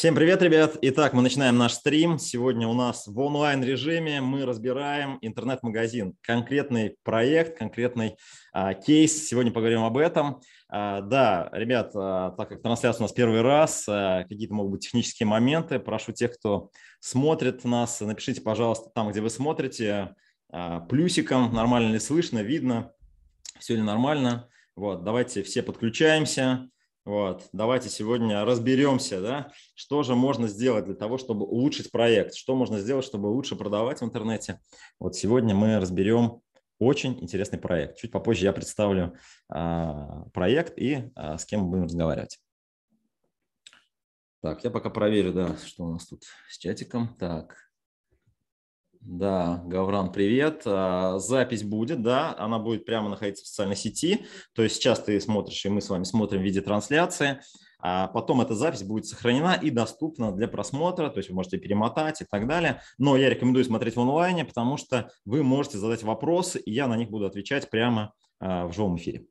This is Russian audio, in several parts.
Всем привет, ребят! Итак, мы начинаем наш стрим. Сегодня у нас в онлайн-режиме мы разбираем интернет-магазин. Конкретный проект, конкретный а, кейс. Сегодня поговорим об этом. А, да, ребят, а, так как трансляция у нас первый раз, а, какие-то могут быть технические моменты. Прошу тех, кто смотрит нас, напишите, пожалуйста, там, где вы смотрите, а, плюсиком, нормально ли слышно, видно, все ли нормально. Вот, давайте все подключаемся. Вот. Давайте сегодня разберемся, да, что же можно сделать для того, чтобы улучшить проект, что можно сделать, чтобы лучше продавать в интернете. Вот сегодня мы разберем очень интересный проект. Чуть попозже я представлю а, проект и а, с кем мы будем разговаривать. Так, я пока проверю, да, что у нас тут с чатиком. Так, да, Гавран, привет. А, запись будет, да, она будет прямо находиться в социальной сети. То есть сейчас ты смотришь, и мы с вами смотрим в виде трансляции. А потом эта запись будет сохранена и доступна для просмотра, то есть вы можете перемотать и так далее. Но я рекомендую смотреть в онлайне, потому что вы можете задать вопросы, и я на них буду отвечать прямо а, в живом эфире.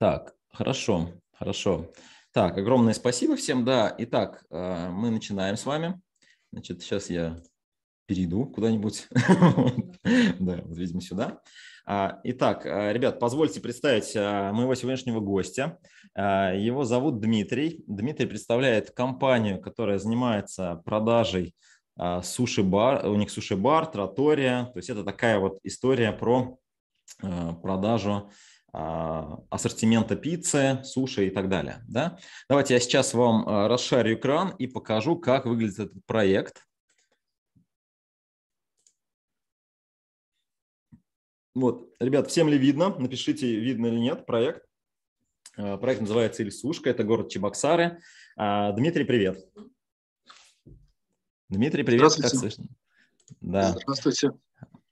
Так, хорошо, хорошо. Так, огромное спасибо всем, да. Итак, а, мы начинаем с вами. Значит, сейчас я перейду куда-нибудь. Да, вот, видимо, сюда. А, итак, а, ребят, позвольте представить а, моего сегодняшнего гостя. Его зовут Дмитрий. Дмитрий представляет компанию, которая занимается продажей суши-бар. У них суши-бар, тротория. То есть это такая вот история про продажу ассортимента пиццы, суши и так далее. Да? Давайте я сейчас вам расшарю экран и покажу, как выглядит этот проект. Вот, ребят, всем ли видно? Напишите, видно или нет проект. А, проект называется «Ильсушка», это город Чебоксары. А, Дмитрий, привет. Дмитрий, привет, Здравствуйте. как слышно? Да. Здравствуйте.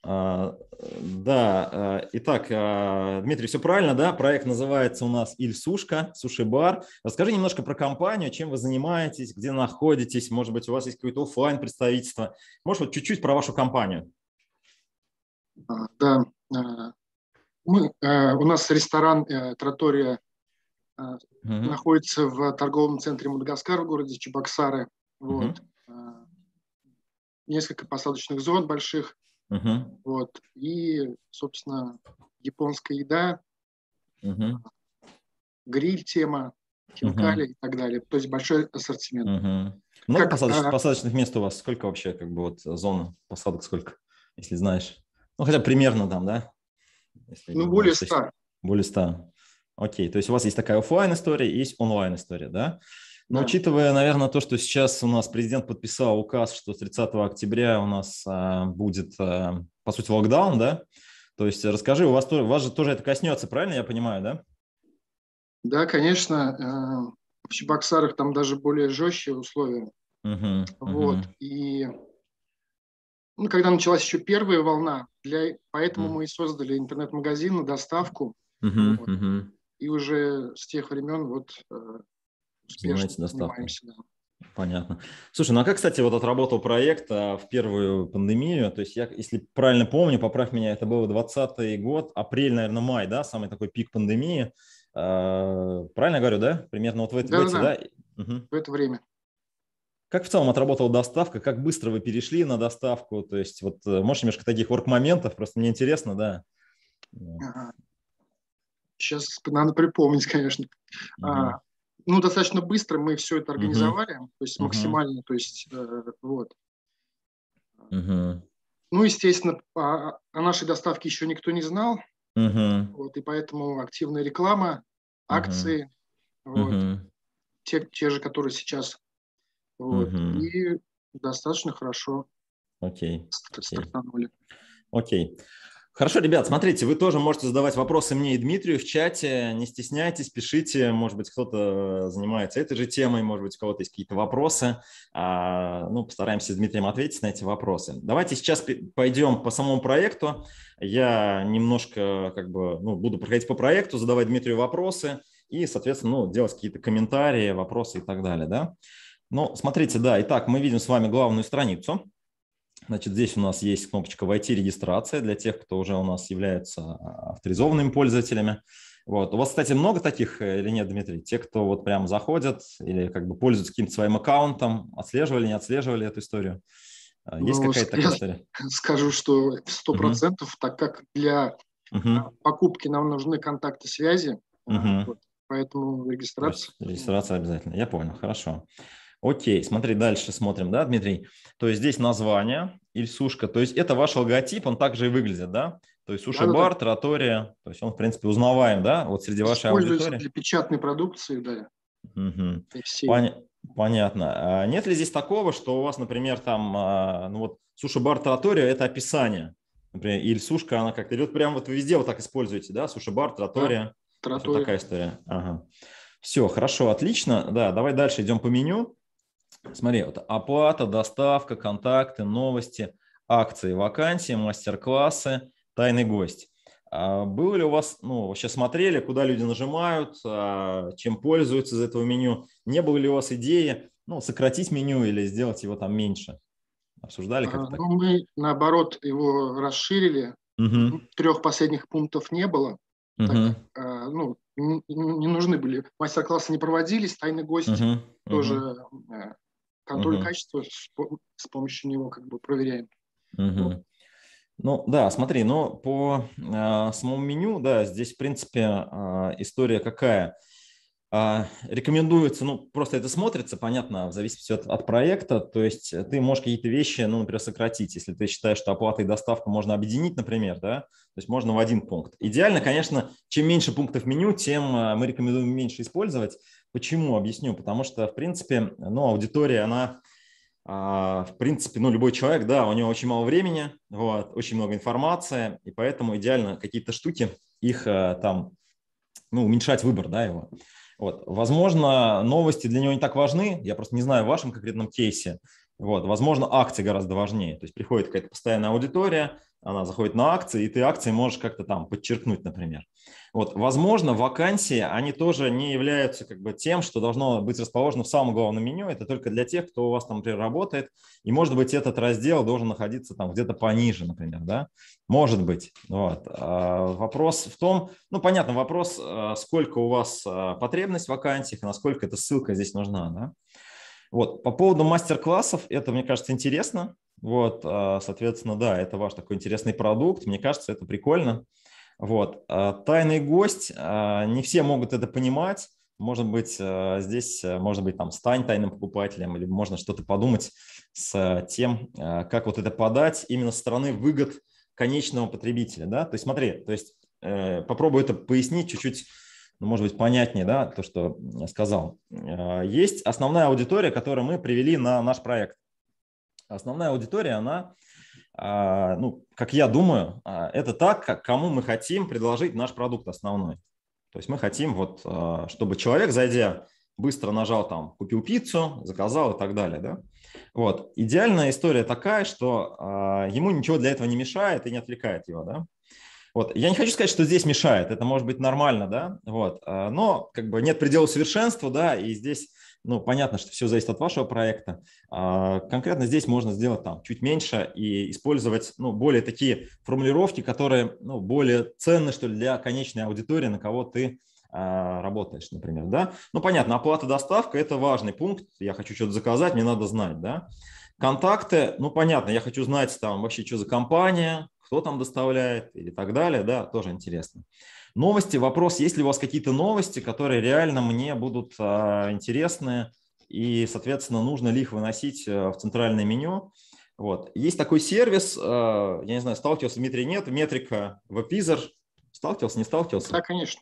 А, да, итак, Дмитрий, все правильно, да? Проект называется у нас Ильсушка, суши-бар. Расскажи немножко про компанию, чем вы занимаетесь, где находитесь, может быть, у вас есть какое-то офлайн представительство Может, вот чуть-чуть про вашу компанию? А, да. А, мы, а, у нас ресторан э, Тратория угу. находится в торговом центре Мадагаскар в городе Чебоксары. Вот. Угу. Несколько посадочных зон больших. Угу. Вот. И, собственно, японская еда, угу. гриль тема, хинкали угу. и так далее. То есть большой ассортимент. Угу. Много как, посадоч, а... посадочных мест у вас? Сколько вообще, как бы вот зона посадок сколько, если знаешь? Ну, хотя примерно там, да? Если ну, более 100. Более 100. Окей, то есть у вас есть такая офлайн история есть онлайн история, да? Но да. учитывая, наверное, то, что сейчас у нас президент подписал указ, что с 30 октября у нас а, будет, а, по сути, локдаун, да? То есть расскажи, у вас, тоже, вас же тоже это коснется, правильно я понимаю, да? Да, конечно. Э, в Чебоксарах там даже более жесткие условия. Угу, вот. Угу. И ну, когда началась еще первая волна, для, поэтому mm. мы и создали интернет-магазин на доставку. Mm-hmm, вот. mm-hmm. И уже с тех времен вот э, занимаетесь доставкой. Понятно. Слушай, ну а как, кстати, вот отработал проект а, в первую пандемию? То есть я, если правильно помню, поправь меня, это был 20 год, апрель, наверное, май, да, самый такой пик пандемии. А, правильно говорю, да? Примерно вот в, в эти, да? Угу. В это время. Как в целом отработала доставка? Как быстро вы перешли на доставку? То есть вот э, можешь немножко таких орг-моментов? Просто мне интересно, да. Сейчас надо припомнить, конечно. Угу. А, ну, достаточно быстро мы все это организовали, угу. то есть угу. максимально, то есть э, вот. Угу. Ну, естественно, о, а, о нашей доставке еще никто не знал, угу. вот, и поэтому активная реклама, акции, угу. вот. Угу. Те, те же, которые сейчас вот, угу. И достаточно хорошо Окей. стартанули. Окей. Хорошо, ребят, смотрите, вы тоже можете задавать вопросы мне и Дмитрию в чате. Не стесняйтесь, пишите. Может быть, кто-то занимается этой же темой, может быть, у кого-то есть какие-то вопросы. А, ну, постараемся с Дмитрием ответить на эти вопросы. Давайте сейчас пойдем по самому проекту. Я немножко как бы ну, буду проходить по проекту, задавать Дмитрию вопросы и, соответственно, ну, делать какие-то комментарии, вопросы и так далее. Да? Ну, смотрите, да, итак, мы видим с вами главную страницу. Значит, здесь у нас есть кнопочка «Войти регистрация» для тех, кто уже у нас является а, авторизованными пользователями. Вот. У вас, кстати, много таких э, или нет, Дмитрий? Те, кто вот прям заходят или как бы пользуются каким-то своим аккаунтом, отслеживали, не отслеживали эту историю? А, ну, есть ну, какая-то такая история? Скажу, что 100%, угу. Uh -huh. так как для Uh а, -huh. покупки нам нужны контакты связи, Uh -huh. вот, поэтому регистрация. Есть, регистрация обязательно, я понял, Хорошо. Окей, смотри, дальше смотрим, да, Дмитрий? То есть здесь название или сушка, то есть это ваш логотип, он также и выглядит, да? То есть суши-бар, да, да, тратория, то есть он, в принципе, узнаваем, да, вот среди вашей аудитории? для печатной продукции, да. Угу. Пон... Понятно. А нет ли здесь такого, что у вас, например, там, а, ну вот, суши-бар, тратория – это описание, например, или сушка, она как-то идет прямо вот вы везде вот так используете, да, суши-бар, тратория? Да, тратория. Вот такая история, ага. Все, хорошо, отлично. Да, давай дальше идем по меню. Смотри, вот оплата, доставка, контакты, новости, акции, вакансии, мастер-классы, тайный гость. А было ли у вас, ну, вообще смотрели, куда люди нажимают, а, чем пользуются из этого меню? Не было ли у вас идеи, ну, сократить меню или сделать его там меньше? Обсуждали как-то? А, ну, мы, наоборот, его расширили. Угу. Ну, Трех последних пунктов не было. Угу. Так, а, ну, не нужны были. Мастер-классы не проводились, тайный гость угу. тоже угу контроль угу. качества с помощью него как бы проверяем. Угу. Вот. Ну да, смотри, но по э, самому меню, да, здесь в принципе э, история какая. Э, рекомендуется, ну просто это смотрится, понятно, в зависимости от, от проекта, то есть ты можешь какие-то вещи, ну, например, сократить, если ты считаешь, что оплата и доставка можно объединить, например, да, то есть можно в один пункт. Идеально, конечно, чем меньше пунктов меню, тем мы рекомендуем меньше использовать, Почему? Объясню. Потому что, в принципе, ну, аудитория, она, а, в принципе, ну, любой человек, да, у него очень мало времени, вот, очень много информации, и поэтому идеально какие-то штуки, их а, там, ну, уменьшать выбор, да, его. Вот. Возможно, новости для него не так важны, я просто не знаю в вашем конкретном кейсе, вот, возможно, акции гораздо важнее. То есть приходит какая-то постоянная аудитория, она заходит на акции, и ты акции можешь как-то там подчеркнуть, например. Вот, возможно, вакансии, они тоже не являются как бы тем, что должно быть расположено в самом главном меню. Это только для тех, кто у вас там, например, работает. И, может быть, этот раздел должен находиться там где-то пониже, например, да? Может быть. Вот. А вопрос в том, ну, понятно, вопрос, а, сколько у вас а, потребность в вакансиях насколько эта ссылка здесь нужна, да? Вот. По поводу мастер-классов, это, мне кажется, интересно. Вот, а, соответственно, да, это ваш такой интересный продукт. Мне кажется, это прикольно. Вот. А, тайный гость, а, не все могут это понимать. Может быть, здесь, может быть, там, стань тайным покупателем, или можно что-то подумать с тем, как вот это подать именно со стороны выгод конечного потребителя, да? То есть смотри, то есть э, попробую это пояснить чуть-чуть ну, может быть, понятнее, да, то, что я сказал. А, есть основная аудитория, которую мы привели на наш проект. Основная аудитория, она, а, ну, как я думаю, а, это так, кому мы хотим предложить наш продукт основной. То есть мы хотим, вот, чтобы человек, зайдя, быстро нажал там, купил пиццу, заказал и так далее, да. Вот. Идеальная история такая, что ему ничего для этого не мешает и не отвлекает его, да. Вот. Я не хочу сказать, что здесь мешает, это может быть нормально, да, вот, а, но как бы нет предела совершенства, да, и здесь, ну, понятно, что все зависит от вашего проекта. А, конкретно здесь можно сделать там чуть меньше и использовать, ну, более такие формулировки, которые, ну, более ценны, что ли, для конечной аудитории, на кого ты а, работаешь, например, да. Ну, понятно, оплата доставка – это важный пункт, я хочу что-то заказать, мне надо знать, да. Контакты, ну, понятно, я хочу знать там вообще, что за компания, кто там доставляет и так далее, да, тоже интересно. Новости, вопрос, есть ли у вас какие-то новости, которые реально мне будут а, интересны и, соответственно, нужно ли их выносить а, в центральное меню? Вот. Есть такой сервис, а, я не знаю, сталкивался Дмитрий, нет, метрика веб-визор, сталкивался, не сталкивался? Да, конечно.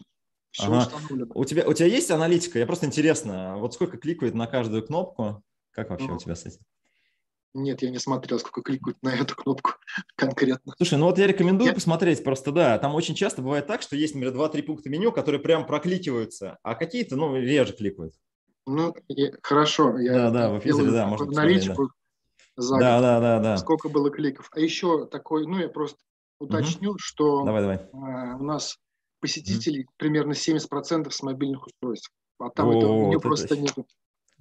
ага. У тебя, у тебя есть аналитика? Я просто интересно, вот сколько кликает на каждую кнопку? Как вообще ну, у тебя с этим? Нет, я не смотрел, сколько кликают на эту кнопку конкретно. Слушай, ну вот я рекомендую я... посмотреть просто, да. Там очень часто бывает так, что есть, например, 2-3 пункта меню, которые прям прокликиваются, а какие-то, ну, реже кликают. Ну, и, хорошо. Я да, да, в эфире, да, можно аналитику да. за да, да, да, да. сколько было кликов. А еще такой, ну, я просто уточню, угу. что давай, давай. Э, у нас посетителей угу. примерно 70% с мобильных устройств. А там О, этого меню вот просто это... нету.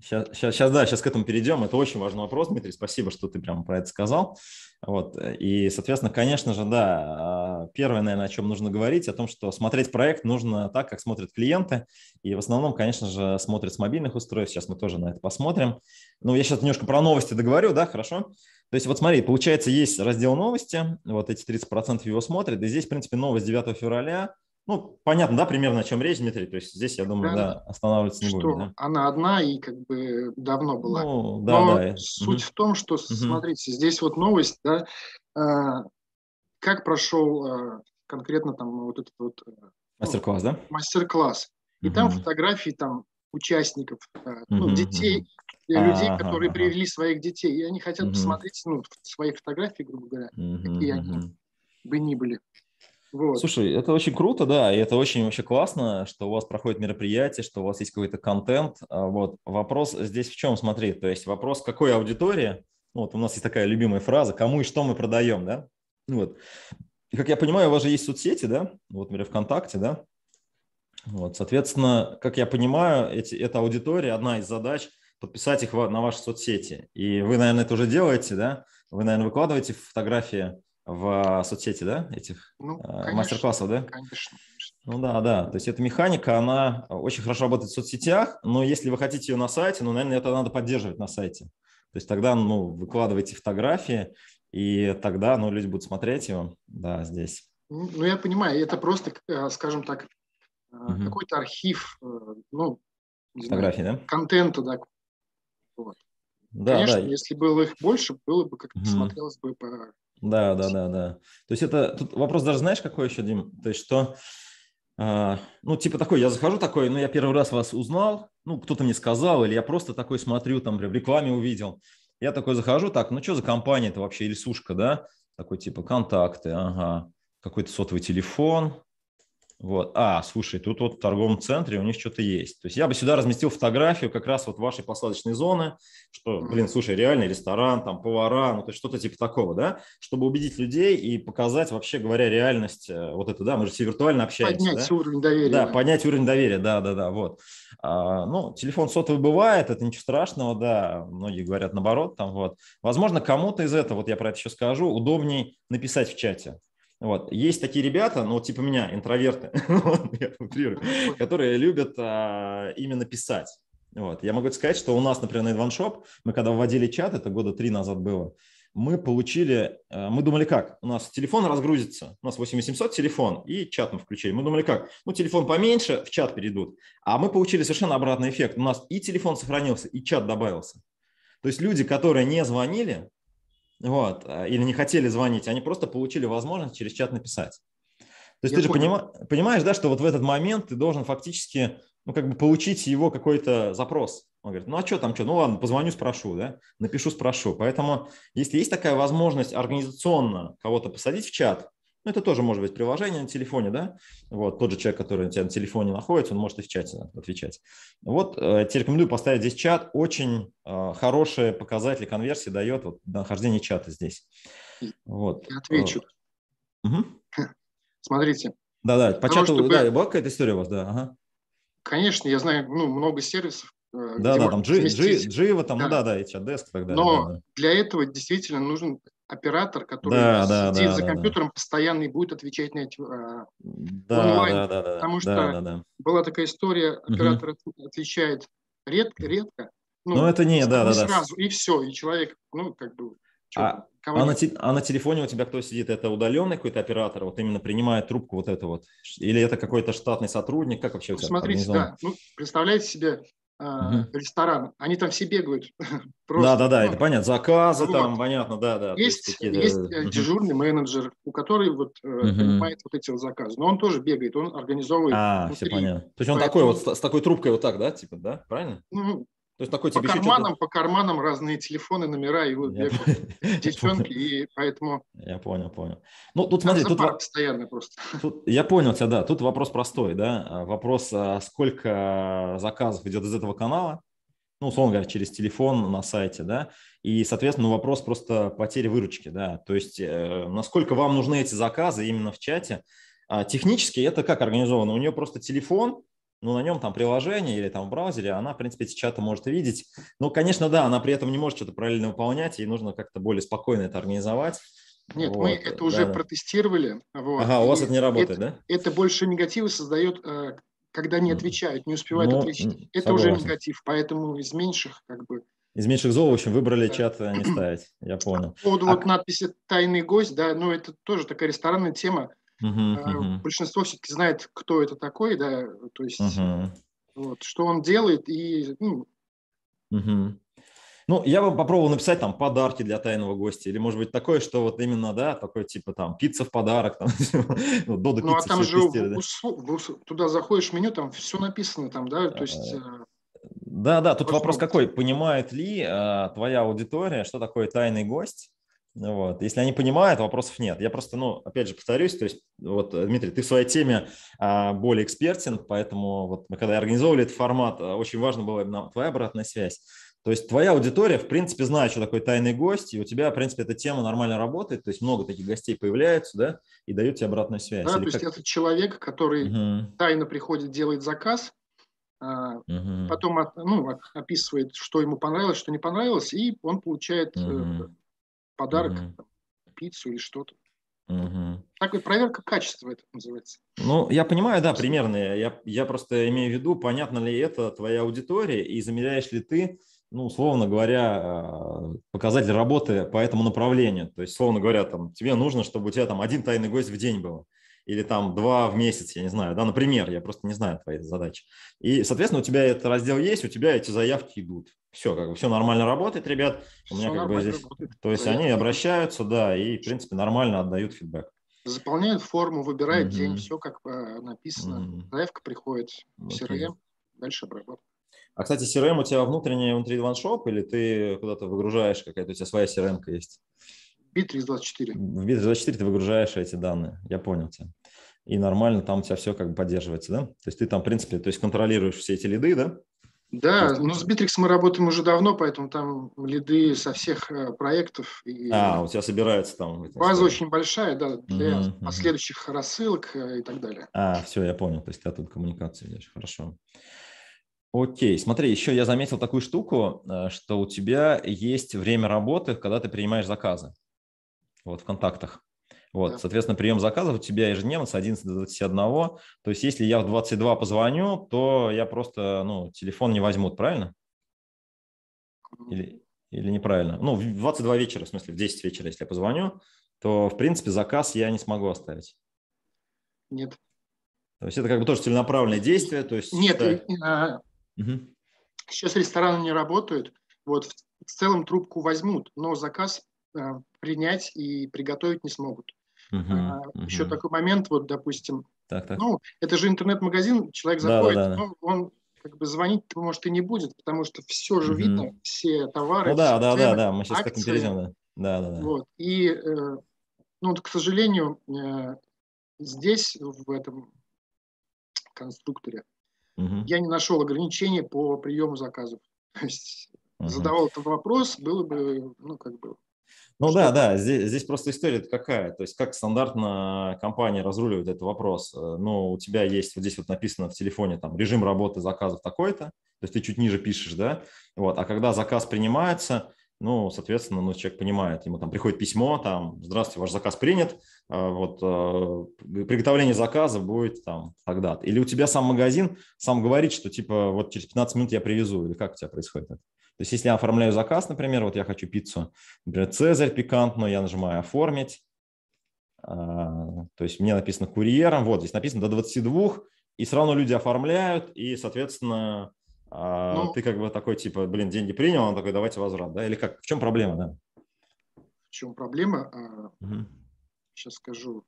Сейчас, сейчас, сейчас, да, сейчас к этому перейдем. Это очень важный вопрос, Дмитрий. Спасибо, что ты прямо про это сказал. Вот. И, соответственно, конечно же, да, а, первое, наверное, о чем нужно говорить, о том, что смотреть проект нужно так, как смотрят клиенты. И в основном, конечно же, смотрят с мобильных устройств. Сейчас мы тоже на это посмотрим. Ну, я сейчас немножко про новости договорю, да, хорошо? То есть вот смотри, получается, есть раздел новости, вот эти 30% его смотрят, и здесь, в принципе, новость 9 февраля – ну, понятно, да, примерно о чем речь, Дмитрий? То есть здесь, я думаю, да, да останавливаться не что будем. Да? Она одна и как бы давно была. Ну, да, Но да. суть угу. в том, что, смотрите, здесь вот новость, да, э, как прошел э, конкретно там вот этот вот... Э, ну, мастер-класс, ну, да? Мастер-класс. И там фотографии там участников, э, ну, угу. детей, людей, а, которые привели своих детей. И они хотят угу. посмотреть, ну, свои фотографии, грубо говоря, угу, какие угу. они бы ни были. Вот. Слушай, это очень круто, да, и это очень вообще классно, что у вас проходит мероприятие, что у вас есть какой-то контент. А вот вопрос здесь в чем, смотри, то есть вопрос какой аудитории. вот у нас есть такая любимая фраза, кому и что мы продаем, да? Ну вот. И как я понимаю, у вас же есть соцсети, да? Вот, например, ВКонтакте, да? Вот, соответственно, как я понимаю, эти, эта аудитория, одна из задач подписать их на ваши соцсети. И вы, наверное, это уже делаете, да? Вы, наверное, выкладываете фотографии в соцсети, да, этих ну, э, конечно, мастер-классов, да? Конечно. Ну да, да. То есть эта механика, она очень хорошо работает в соцсетях, но если вы хотите ее на сайте, ну, наверное, это надо поддерживать на сайте. То есть тогда, ну, выкладывайте фотографии, и тогда, ну, люди будут смотреть его, да, здесь. Ну, ну я понимаю, это просто, э, скажем так, угу. какой-то архив, ну, фотографии, знаю, да? Контента, да. Вот. Да, Конечно, да. если было их больше, было бы как-то угу. смотрелось бы по да, да, да, да. То есть это тут вопрос даже знаешь какой еще, Дим? То есть что, э, ну типа такой, я захожу такой, ну я первый раз вас узнал, ну кто-то мне сказал, или я просто такой смотрю, там в рекламе увидел. Я такой захожу, так, ну что за компания это вообще, или сушка, да? Такой типа контакты, ага, какой-то сотовый телефон, вот. А, слушай, тут вот в торговом центре у них что-то есть. То есть я бы сюда разместил фотографию как раз вот вашей посадочной зоны, что, блин, слушай, реальный ресторан, там повара, ну то есть что-то типа такого, да, чтобы убедить людей и показать вообще говоря реальность э, вот это, да, мы же все виртуально общаемся. Поднять да? уровень доверия. Да, да, поднять уровень доверия, да, да, да, вот. А, ну, телефон сотовый бывает, это ничего страшного, да, многие говорят наоборот, там вот. Возможно, кому-то из этого, вот я про это еще скажу, удобней написать в чате. Вот. Есть такие ребята, ну, типа меня, интроверты, ну, ну, которые любят а, именно писать. Вот. Я могу сказать, что у нас, например, на Advanshop, мы когда вводили чат, это года три назад было, мы получили, а, мы думали как, у нас телефон разгрузится, у нас 8700 телефон и чат мы включили. Мы думали как, ну телефон поменьше, в чат перейдут. А мы получили совершенно обратный эффект. У нас и телефон сохранился, и чат добавился. То есть люди, которые не звонили, вот, а, или не хотели звонить, они просто получили возможность через чат написать. То есть Я ты же понимаешь, понимаешь, да, что вот в этот момент ты должен фактически, ну, как бы получить его какой-то запрос. Он говорит, ну, а что там, что? Ну, ладно, позвоню, спрошу, да, напишу, спрошу. Поэтому если есть такая возможность организационно кого-то посадить в чат, ну, это тоже может быть приложение на телефоне, да? Вот, тот же человек, который у тебя на телефоне находится, он может и в чате отвечать. Вот, я э, тебе рекомендую поставить здесь чат. Очень э, хорошие показатели конверсии дает вот, нахождение чата здесь. Вот. Я э, отвечу. Угу. Смотрите. Да-да, по Потому чату, чтобы... да, была какая-то история у вас, да, ага. Конечно, я знаю ну, много сервисов, ну да, да, там G, G, Java, там, да. да, да, и чат деск и так далее. Но да, да. для этого действительно нужен оператор, который да, да, сидит да, за компьютером да. постоянно и будет отвечать на эти э, да, онлайн. Да, да, да, потому что да, да, была такая история, оператор угу. отвечает редко, редко. Ну, Но ну, это не, да, не да, сразу, да. и все, и человек, ну, как бы... а, а, на, те, а на телефоне у тебя кто сидит? Это удаленный какой-то оператор, вот именно принимает трубку вот это вот? Или это какой-то штатный сотрудник? Как вообще у тебя? Смотрите, да, ну, представляете себе Uh-huh. ресторан, они там все бегают. Просто, да, да, да, это понятно. Заказы вот. там, понятно, да, да. Есть, есть, такие, есть да. Э, дежурный uh-huh. менеджер, у которого вот uh-huh. принимает вот эти вот заказы. Но он тоже бегает, он организовывает. А, внутри. все понятно. То есть он Поэтому... такой вот с такой трубкой вот так, да, типа, да, правильно? Ну, то есть такой по тебе карманам, чуть по карманам разные телефоны, номера и вот девчонки, и поэтому... Я понял, понял. Ну, тут смотри, тут... постоянно просто. Тут, я понял тебя, да. Тут вопрос простой, да. А, вопрос, а, сколько заказов идет из этого канала, ну, условно говоря, через телефон на сайте, да, и, соответственно, ну, вопрос просто потери выручки, да, то есть э, насколько вам нужны эти заказы именно в чате. А технически это как организовано? У нее просто телефон, ну, на нем там приложение или там в браузере, она, в принципе, эти чаты может видеть. Ну конечно, да, она при этом не может что-то параллельно выполнять, ей нужно как-то более спокойно это организовать. Нет, вот, мы это уже да, протестировали. Вот, ага, у вас это не работает, это, да? Это больше негатива создает, э, когда не отвечают, не успевают ну, ответить. Это согласен. уже негатив, поэтому из меньших как бы... Из меньших зол, в общем, выбрали да. чат э, не ставить, я понял. По а... вот надписи «Тайный гость», да, ну это тоже такая ресторанная тема Uh-huh, Большинство все-таки знает, кто это такой, да, то есть uh-huh. вот, что он делает и ну, uh-huh. Ну, я бы попробовал написать там подарки для тайного гостя, или, может быть, такое, что вот именно, да, такой типа там пицца в подарок, там, ну, Додо Ну, а там же тестили, да? туда заходишь в меню, там все написано, там, да, то есть... Э, э, да, да, тут вопрос какой, понимает ли твоя аудитория, что такое тайный гость, вот. Если они понимают, вопросов нет. Я просто, ну, опять же, повторюсь, то есть, вот, Дмитрий, ты в своей теме а, более экспертен, поэтому вот мы когда организовывали этот формат, а, очень важно была именно твоя обратная связь. То есть твоя аудитория, в принципе, знает, что такое тайный гость, и у тебя, в принципе, эта тема нормально работает, то есть много таких гостей появляется, да, и дают тебе обратную связь. Да, Или то как... есть это человек, который угу. тайно приходит, делает заказ, угу. потом ну, описывает, что ему понравилось, что не понравилось, и он получает угу подарок, угу. пиццу или что-то. Угу. Так вот, проверка качества это называется. Ну, я понимаю, да, примерно. Я, я просто имею в виду, понятно ли это твоя аудитория и замеряешь ли ты, ну, условно говоря, э, показатель работы по этому направлению. То есть, условно говоря, там, тебе нужно, чтобы у тебя там один тайный гость в день был или там два в месяц, я не знаю, да, например, я просто не знаю твои задачи. И, соответственно, у тебя этот раздел есть, у тебя эти заявки идут. Все, как бы все нормально работает, ребят. У меня все как бы здесь, работает. то есть они обращаются, да, и в принципе нормально отдают фидбэк. Заполняют форму, выбирают угу. день, все как э, написано. Угу. Заявка приходит в CRM, эм, дальше обработка. А, кстати, CRM эм у тебя внутренняя внутри OneShop или ты куда-то выгружаешь, какая-то у тебя своя CRM есть? Bittrex 24. В Bittrex 24 ты выгружаешь эти данные, я понял тебя. И нормально там у тебя все как бы поддерживается, да? То есть ты там, в принципе, то есть контролируешь все эти лиды, да? Да, есть... но с Bittrex мы работаем уже давно, поэтому там лиды со всех э, проектов. И а, у тебя собирается там. База очень большая, да, для угу, последующих рассылок э, и так далее. А, все, я понял. То есть ты тут коммуникации ведешь. Хорошо. Окей, смотри, еще я заметил такую штуку, э, что у тебя есть время работы, когда ты принимаешь заказы вот в контактах. Вот, соответственно, прием заказов у тебя ежедневно с 11 до 21. То есть, если я в 22 позвоню, то я просто, ну, телефон не возьмут, правильно? Или, или неправильно? Ну, в 22 вечера, в смысле, в 10 вечера, если я позвоню, то, в принципе, заказ я не смогу оставить. Нет. То есть это как бы тоже целенаправленное действие, то есть... Нет, а, сейчас рестораны не работают, вот в целом трубку возьмут, но заказ а, принять и приготовить не смогут. Угу, а, угу. Еще такой момент, вот, допустим, так, так. ну, это же интернет-магазин, человек заходит, да, да, да. Ну, он как бы звонить, может, и не будет, потому что все же угу. видно, все товары. Ну, да, все да, цены, да, да, мы сейчас акции, к этому перейдем, да. Да, да, да. Вот. И, э, ну, вот, к сожалению, э, здесь, в этом конструкторе, угу. я не нашел ограничения по приему заказов. То есть угу. задавал этот вопрос, было бы, ну, как бы ну что да, да, здесь, здесь просто история какая, то есть как стандартно компания разруливает этот вопрос. Э, ну, у тебя есть, вот здесь вот написано в телефоне, там, режим работы заказов такой-то, то есть ты чуть ниже пишешь, да, вот, а когда заказ принимается, ну, соответственно, ну, человек понимает, ему там приходит письмо, там, здравствуйте, ваш заказ принят, а, вот, а, приготовление заказа будет там тогда Или у тебя сам магазин сам говорит, что типа вот через 15 минут я привезу, или как у тебя происходит это? То есть если я оформляю заказ, например, вот я хочу пиццу, например, «Цезарь» пикантную, я нажимаю «Оформить», а, то есть мне написано «Курьером», вот здесь написано «до 22», и все равно люди оформляют, и, соответственно, а ну, ты как бы такой, типа, блин, деньги принял, он такой, давайте возврат, да? Или как? В чем проблема, да? В чем проблема? Угу. А, Сейчас скажу.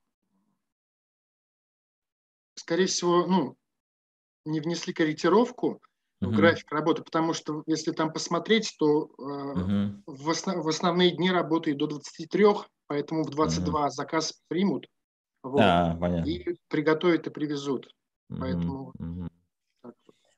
Скорее всего, ну, не внесли корректировку угу. в график работы, потому что если там посмотреть, то угу. в, основ, в основные дни работает до 23, поэтому в 22 угу. заказ примут. Вот, а, понятно. И приготовят и привезут. Поэтому mm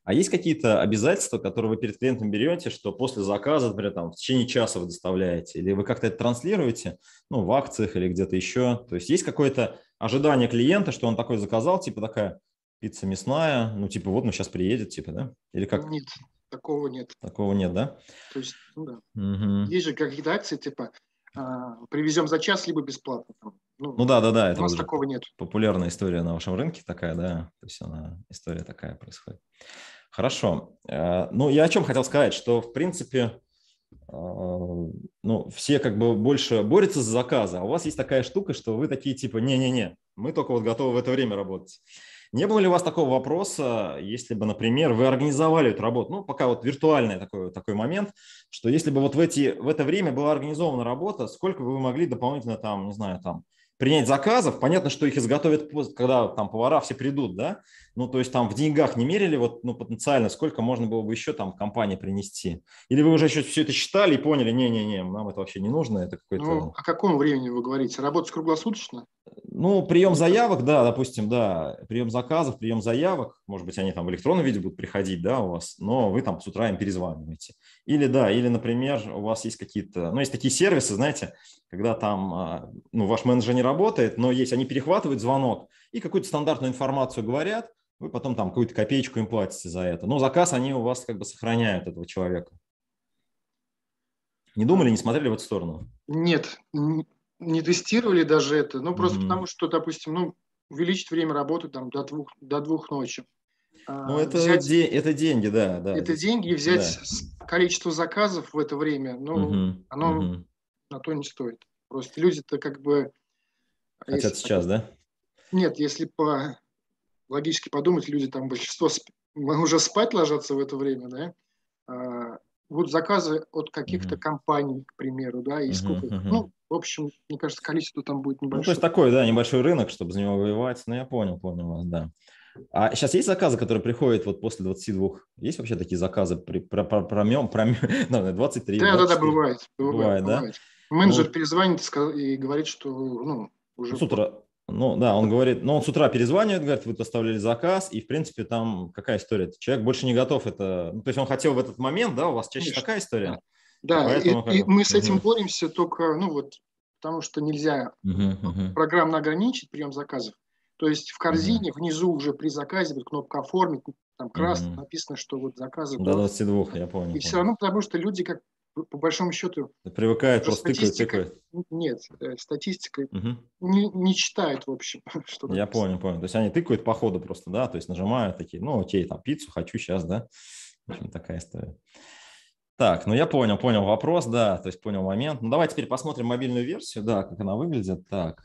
а есть какие-то обязательства, которые вы перед клиентом берете, что после заказа, например, там, в течение часа вы доставляете, или вы как-то это транслируете, ну, в акциях или где-то еще? То есть есть какое-то ожидание клиента, что он такой заказал, типа такая пицца мясная, ну, типа вот, ну, сейчас приедет, типа, да? Или как? Нет, такого нет. Такого нет, да? То есть, ну, да. Угу. Есть же какие-то акции, типа, а, привезем за час, либо бесплатно. Там. Ну, ну да, да, да. Это у нас такого нет. Популярная история на вашем рынке такая, да. То есть она история такая происходит. Хорошо. Э, ну, я о чем хотел сказать, что, в принципе, э, ну, все как бы больше борются за заказы, а у вас есть такая штука, что вы такие типа «не-не-не, мы только вот готовы в это время работать». Не было ли у вас такого вопроса, если бы, например, вы организовали эту работу, ну, пока вот виртуальный такой, такой момент, что если бы вот в, эти, в это время была организована работа, сколько бы вы могли дополнительно там, не знаю, там, принять заказов. Понятно, что их изготовят, когда там повара все придут, да, ну, то есть там в деньгах не мерили, вот, ну, потенциально, сколько можно было бы еще там компании принести? Или вы уже все это считали и поняли, не-не-не, нам это вообще не нужно, это какой-то... Ну, о каком времени вы говорите? Работать круглосуточно? Ну, прием ну, заявок, да, допустим, да, прием заказов, прием заявок, может быть, они там в электронном виде будут приходить, да, у вас, но вы там с утра им перезваниваете. Или, да, или, например, у вас есть какие-то, ну, есть такие сервисы, знаете, когда там, а, ну, ваш менеджер не работает, но есть, они перехватывают звонок и какую-то стандартную информацию говорят, вы потом там какую-то копеечку им платите за это. Но заказ они у вас как бы сохраняют этого человека. Не думали, не смотрели в эту сторону? Нет, не тестировали даже это. Ну, просто mm-hmm. потому что, допустим, ну, увеличить время работы там, до, двух, до двух ночи. А, ну, это, взять, де, это деньги, да, да. Это деньги, взять да. количество заказов в это время, ну, угу, оно угу. на то не стоит. Просто люди-то как бы... А Хотят если, сейчас, да? Нет, если по логически подумать, люди там большинство сп... уже спать ложатся в это время, да, а, будут заказы от каких-то mm-hmm. компаний, к примеру, да, и сколько, mm-hmm. ну, в общем, мне кажется, количество там будет небольшое. Ну, то есть такой, да, небольшой рынок, чтобы за него воевать, ну, я понял, понял вас, да. А сейчас есть заказы, которые приходят вот после 22? Есть вообще такие заказы? При, про, промем, промем, 23, Да, 24. да, да, бывает. Бывает, бывает да? Бывает. Менеджер вот. Ну, перезвонит и говорит, что ну, уже... С утра, ну да, он говорит, но ну, он с утра перезванивает, говорит, вы доставляли заказ, и в принципе там какая история? Человек больше не готов это, ну, то есть он хотел в этот момент, да, у вас чаще Конечно. такая история? Да, поэтому, и, как... и мы с этим угу. боремся только, ну вот, потому что нельзя угу, угу. программно ограничить прием заказов. То есть в корзине угу. внизу уже при заказе вот кнопка «Оформить», там красным угу. написано, что вот заказы... До 22, я понял. И все равно, потому что люди, как по большому счету... Привыкает, просто тыкает, тыкает. Нет, э, статистика угу. не, не читает, в общем. Что Я понял, понял. То есть они тыкают по ходу просто, да? То есть нажимают такие, ну окей, там пиццу хочу сейчас, да? В общем, такая история. Так, ну я понял, понял вопрос, да, то есть понял момент. Ну давай теперь посмотрим мобильную версию, да, как она выглядит. Так,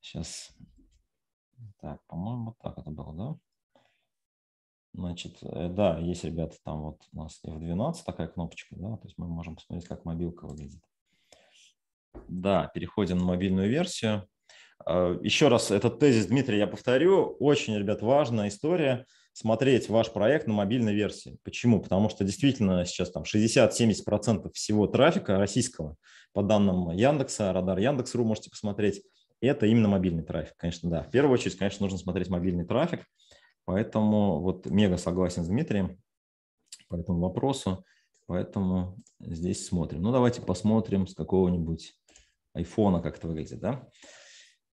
сейчас. Так, по-моему, вот так это было, да? Значит, э, да, есть ребята, там вот у нас F12 такая кнопочка, да, то есть мы можем посмотреть, как мобилка выглядит. Да, переходим на мобильную версию. Э, еще раз этот тезис, Дмитрий, я повторю, очень, ребят, важная история смотреть ваш проект на мобильной версии. Почему? Потому что действительно сейчас там 60-70% всего трафика российского, по данным Яндекса, радар Яндекс.ру можете посмотреть, это именно мобильный трафик, конечно, да. В первую очередь, конечно, нужно смотреть мобильный трафик, Поэтому вот мега согласен с Дмитрием по этому вопросу. Поэтому здесь смотрим. Ну, давайте посмотрим с какого-нибудь айфона, как это выглядит, да?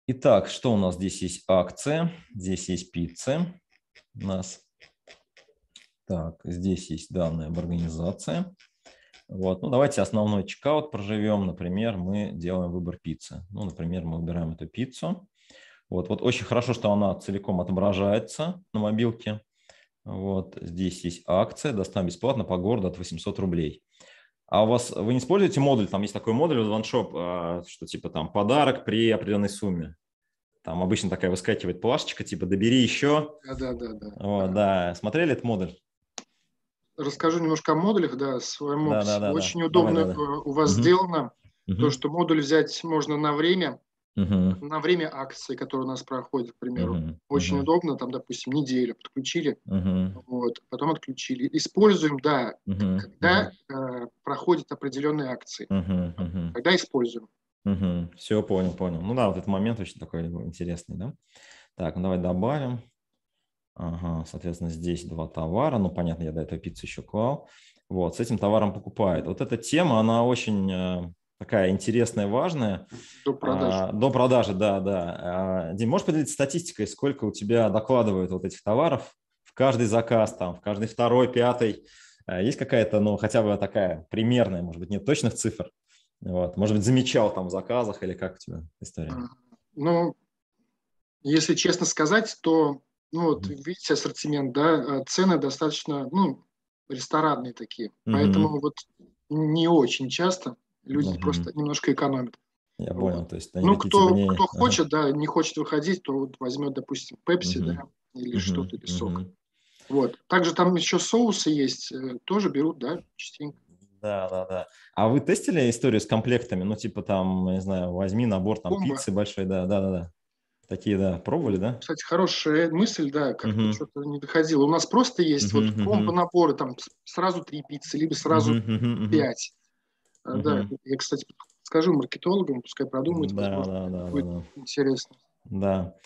Итак, что у нас здесь есть акция, здесь есть пицца у нас. Так, здесь есть данные об организации. Вот. Ну, давайте основной чекаут проживем. Например, мы делаем выбор пиццы. Ну, например, мы выбираем эту пиццу. Вот, вот очень хорошо, что она целиком отображается на мобилке. Вот здесь есть акция, доставим бесплатно по городу от 800 рублей. А у вас, вы не используете модуль, там есть такой модуль в OneShop, а, что типа там подарок при определенной сумме. Там обычно такая выскакивает плашечка, типа добери еще. Да, да, да. да. Вот, да. да. Смотрели этот модуль? Расскажу немножко о модулях, да, своем да, да, да, Очень да. удобно Давай, да, да. у вас угу. сделано. Угу. То, что модуль взять можно на время, Угу. На время акции, которая у нас проходит, к примеру, угу. очень угу. удобно, там, допустим, неделю подключили, угу. вот, потом отключили. Используем, да, угу. когда угу. Э, проходят определенные акции, угу. Угу. когда используем. Угу. Все, понял, понял. Ну да, вот этот момент очень такой э, интересный, да? Так, ну давай добавим. Ага, соответственно, здесь два товара. Ну, понятно, я до этого пиццу еще клал. Вот, с этим товаром покупает. Вот эта тема, она очень э, такая интересная, важная. До продажи. А, до продажи, да, да. А, Дим, можешь поделиться статистикой, сколько у тебя докладывают вот этих товаров в каждый заказ, там, в каждый второй, пятый? А, есть какая-то, ну, хотя бы такая примерная, может быть, нет точных цифр? Вот. Может быть, замечал там в заказах или как у тебя история? Ну, если честно сказать, то, ну, вот, mm-hmm. видите, ассортимент, да, а, цены достаточно, ну, ресторанные такие. Mm-hmm. Поэтому вот не очень часто. Люди угу. просто немножко экономят. Я вот. понял, то есть ну кто, не... кто хочет, да, не хочет выходить, то вот возьмет, допустим, пепси, угу. да, или угу. что-то или сок. Угу. Вот. Также там еще соусы есть, э, тоже берут, да, частенько. Да, да, да. А вы тестили историю с комплектами? Ну, типа там, не знаю, возьми набор там Бомба. пиццы большой, да, да, да, да. Такие, да, пробовали, да? Кстати, хорошая мысль, да, как-то uh-huh. что-то не доходило. У нас просто есть uh-huh, вот комбо-наборы, там сразу три пиццы, либо сразу uh-huh, uh-huh, пять. А, да, я, кстати, скажу маркетологам, пускай продумают. Да, да, да, будет да, да. интересно. Да.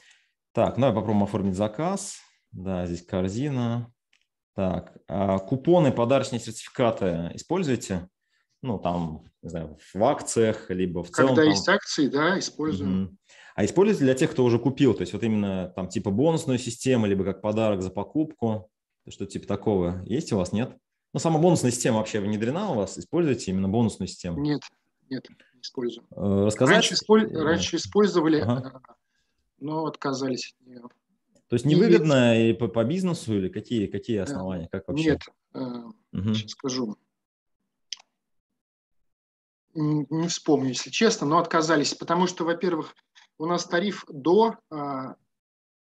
Так, ну, я попробую оформить заказ. Да, здесь корзина. Так, а купоны, подарочные сертификаты используете? Ну, там, не знаю, в акциях, либо в целом. Когда там... есть акции, да, используем. Угу. А используете для тех, кто уже купил? То есть вот именно там типа бонусную систему, либо как подарок за покупку? Что-то типа такого есть у вас, нет? Ну, сама бонусная система вообще внедрена у вас? Используете именно бонусную систему? Нет, нет, не используем. Э, рассказать? Раньше, исполь... Э, раньше использовали, ага. Э, но отказались от нее. То есть невыгодно и, и по, по бизнесу или какие, какие основания? Как вообще? Нет, угу. сейчас скажу. не вспомню, если честно, но отказались, потому что, во-первых, у нас тариф до а,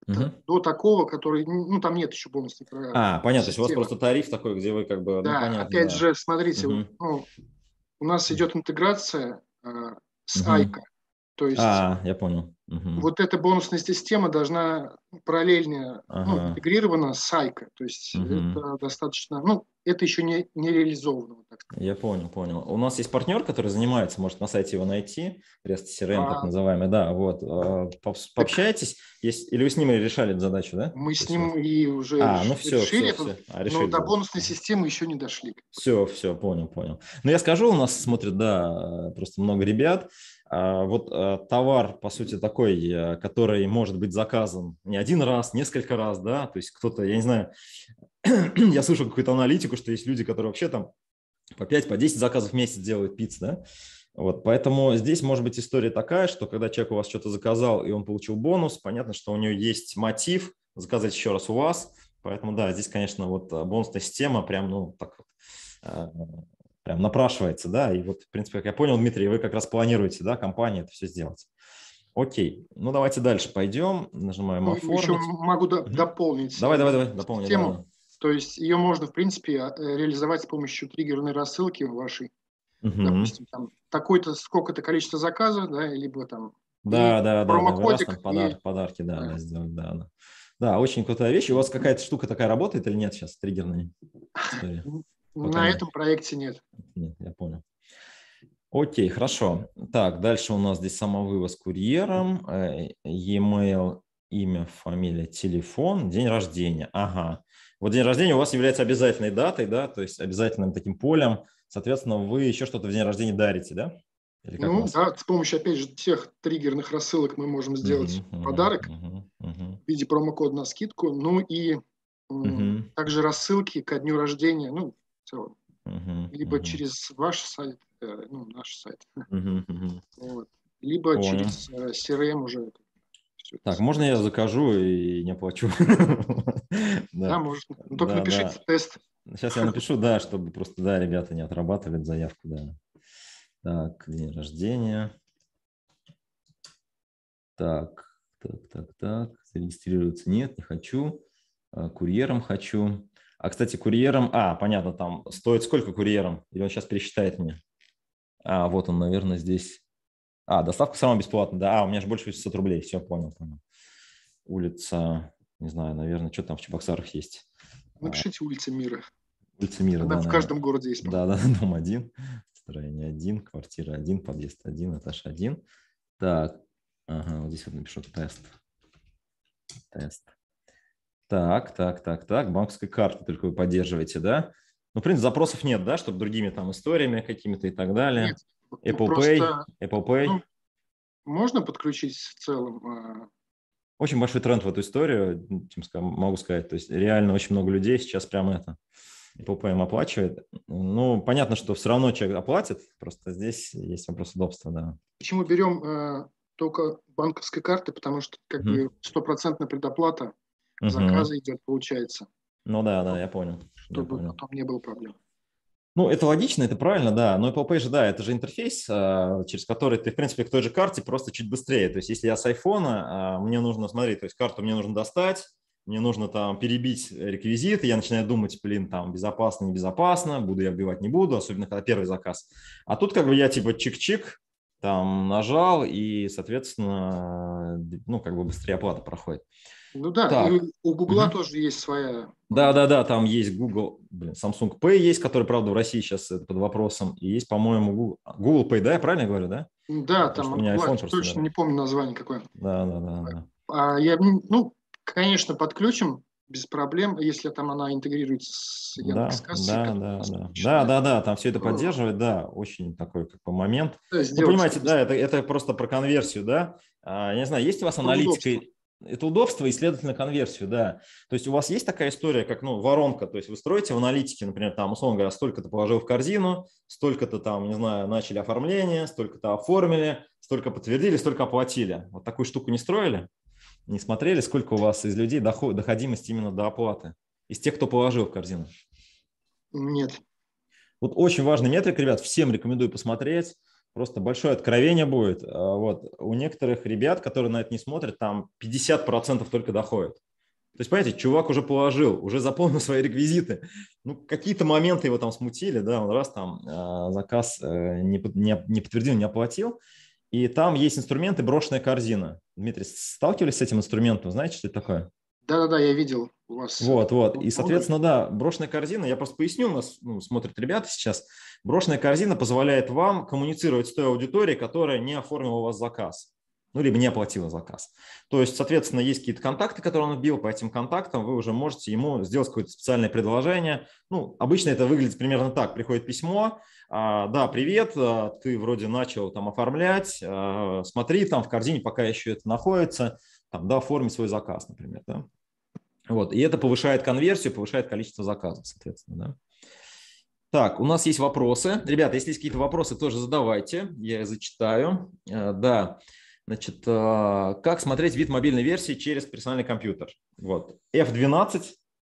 угу. до такого, который, ну, там нет еще полностью программы. А, понятно, системы. то есть у вас просто тариф такой, где вы как бы... Ну, да, ну, понятно, опять да. же, смотрите, угу. ну, у нас идет интеграция э, с угу. Айка, то есть... А, я понял. Угу. Вот эта бонусная система должна параллельно ну, ага. ну, интегрирована с Айка, То есть угу. это достаточно, ну, это еще не, не реализовано. Так Я понял, понял. У нас есть партнер, который занимается, может на сайте его найти, REST CRM, а... так называемый, да, вот. А, пообщайтесь, так... есть, или вы с ним решали задачу, да? Мы с ним и уже а, ну все, решили, все, все. А, решили, но до бонусной системы еще не дошли. Все, все, понял, понял. Но ну, я скажу, у нас смотрят, да, просто много ребят, а, вот а, товар, по сути, такой, а, который может быть заказан не один раз, несколько раз, да, то есть кто-то, я не знаю, я слышал какую-то аналитику, что есть люди, которые вообще там по 5, по 10 заказов в месяц делают пиццы, да, вот, поэтому здесь может быть история такая, что когда человек у вас что-то заказал и он получил бонус, понятно, что у него есть мотив заказать еще раз у вас, поэтому да, здесь, конечно, вот бонусная система прям, ну, так вот, прям напрашивается, да, и вот, в принципе, как я понял, Дмитрий, вы как раз планируете, да, компания это все сделать. Окей, ну давайте дальше пойдем, нажимаем оформить. Ну, Еще могу до- дополнить. Давай, давай, давай, дополни. Тему. То есть ее можно, в принципе, а, э, реализовать с помощью триггерной рассылки вашей. Угу. Допустим, там такое-то, сколько-то количество заказов, да, либо там да, и да, да, промокодик. Да, раз, подар, и... Подарки, да, да. Да, сделать, да, да. Да, очень крутая вещь. У вас какая-то штука такая работает или нет сейчас, триггерная На этом проекте нет. Нет, я понял. Окей, хорошо. Так, дальше у нас здесь самовывоз курьером, э, e-mail, имя, фамилия, телефон, день рождения. Ага. Вот день рождения у вас является обязательной датой, да, то есть обязательным таким полем. Соответственно, вы еще что-то в день рождения дарите, да? Или как ну да, с помощью, опять же, тех триггерных рассылок мы можем сделать uh-huh, подарок uh-huh, uh-huh. в виде промокода на скидку. Ну и uh-huh. также рассылки ко дню рождения, ну, в целом угу, либо угу. через ваш сайт, э, ну, наш сайт, угу, угу. Вот. либо Понял. через э, CRM уже. Так, можно я закажу и не оплачу? Да, можно. Ну, только напишите тест. Сейчас я напишу, да, чтобы просто, да, ребята не отрабатывали заявку, да. Так, день рождения. Так, так, так, так. Зарегистрироваться нет, не хочу. А, курьером хочу. А, кстати, курьером... А, понятно, там стоит сколько курьером? Или он сейчас пересчитает мне? А, вот он, наверное, здесь. А, доставка сама бесплатная, да. А, у меня же больше 800 рублей. Все, понял, понял. Улица, не знаю, наверное, что там в Чебоксарах есть. Напишите а, улица Мира. Улица Мира, Она да. в наверное. каждом городе есть. Да, да, дом один, строение один, квартира один, подъезд один, этаж один. Так, ага, вот здесь вот напишу тест. Тест. Так, так, так, так. Банковской карты только вы поддерживаете, да? Ну, в принципе, запросов нет, да, чтобы другими там историями какими-то и так далее. Нет, Apple просто, Pay, Apple Pay. Ну, можно подключить в целом. А? Очень большой тренд в эту историю, чем могу сказать. То есть реально очень много людей сейчас прямо это Apple Pay им оплачивает. Ну, понятно, что все равно человек оплатит, просто здесь есть вопрос удобства, да. Почему берем э, только банковской карты? Потому что как mm-hmm. бы стопроцентная предоплата – угу. заказа идет, получается. Ну да, да, я понял. Чтобы я понял. потом не было проблем. Ну, это логично, это правильно, да. Но Apple Pay же, да, это же интерфейс, а, через который ты, в принципе, к той же карте просто чуть быстрее. То есть, если я с айфона, а, мне нужно, смотри, то есть карту мне нужно достать, мне нужно там перебить реквизиты, я начинаю думать, блин, там безопасно, небезопасно, буду я вбивать, не буду, особенно когда первый заказ. А тут как бы я типа чик-чик, там нажал, и, соответственно, ну, как бы быстрее оплата проходит. Ну да, так. у Гугла угу. тоже есть своя. Да, да, да, там есть Google, блин, Samsung Pay есть, который, правда, в России сейчас под вопросом. И есть, по-моему, Google, Google Pay, да, я правильно говорю, да? Да, Потому там у меня Google, iPhone просто, точно да. не помню название какое. Да, да, да. да. А я, ну, ну, конечно, подключим без проблем, если там она интегрируется с Яндекс.Кассой. Да, да, да, да, да, да, там все это поддерживает, да, очень такой как бы момент. Ну, да, ну, понимаете, да, это, это просто про конверсию, да. А, я не знаю, есть у вас аналитика, это удобство и, следовательно, конверсию, да. То есть у вас есть такая история, как ну, воронка, то есть вы строите в аналитике, например, там, условно говоря, столько-то положил в корзину, столько-то там, не знаю, начали оформление, столько-то оформили, столько подтвердили, столько оплатили. Вот такую штуку не строили? Не смотрели, сколько у вас из людей доход, доходимость именно до оплаты? Из тех, кто положил в корзину? Нет. Вот очень важный метрик, ребят, всем рекомендую посмотреть просто большое откровение будет. А, вот. У некоторых ребят, которые на это не смотрят, там 50% только доходит. То есть, понимаете, чувак уже положил, уже заполнил свои реквизиты. Ну, какие-то моменты его там смутили, да, он раз там э, заказ э, не, не, не подтвердил, не оплатил. И там есть инструменты брошенная корзина. Дмитрий, сталкивались с этим инструментом? Знаете, что это такое? Да-да-да, я видел. У вас... Э, вот, вот. И, соответственно, да, брошенная корзина, я просто поясню, у нас ну, смотрят ребята сейчас, брошенная корзина позволяет вам коммуницировать с той аудиторией, которая не оформила у вас заказ ну, либо не оплатила заказ. То есть, соответственно, есть какие-то контакты, которые он вбил, по этим контактам вы уже можете ему сделать какое-то специальное предложение. Ну, обычно это выглядит примерно так. Приходит письмо, а, да, привет, а, ты вроде начал там оформлять, а, смотри, там в корзине пока еще это находится, там, да, оформи свой заказ, например, да. Вот. И это повышает конверсию, повышает количество заказов, соответственно. Да. Так, у нас есть вопросы. Ребята, если есть какие-то вопросы, тоже задавайте, я их зачитаю. Э, да, значит, э, как смотреть вид мобильной версии через персональный компьютер? Вот, F12,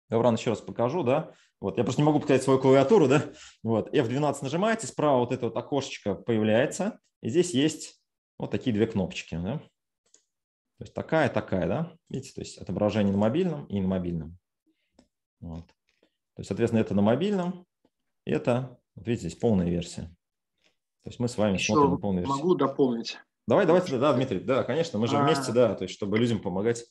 Гавран, еще раз покажу, да, вот, я просто не могу показать свою клавиатуру, да, вот, F12 нажимаете, справа вот это вот окошечко появляется, и здесь есть вот такие две кнопочки, да? То есть такая, такая, да? Видите, то есть отображение на мобильном и на мобильном. Вот. То есть, соответственно, это на мобильном, это, вот видите, здесь полная версия. То есть мы с вами Еще смотрим полную версию. могу дополнить? Давай, давайте, да, Дмитрий, да, конечно, мы же а... вместе, да, то есть чтобы людям помогать.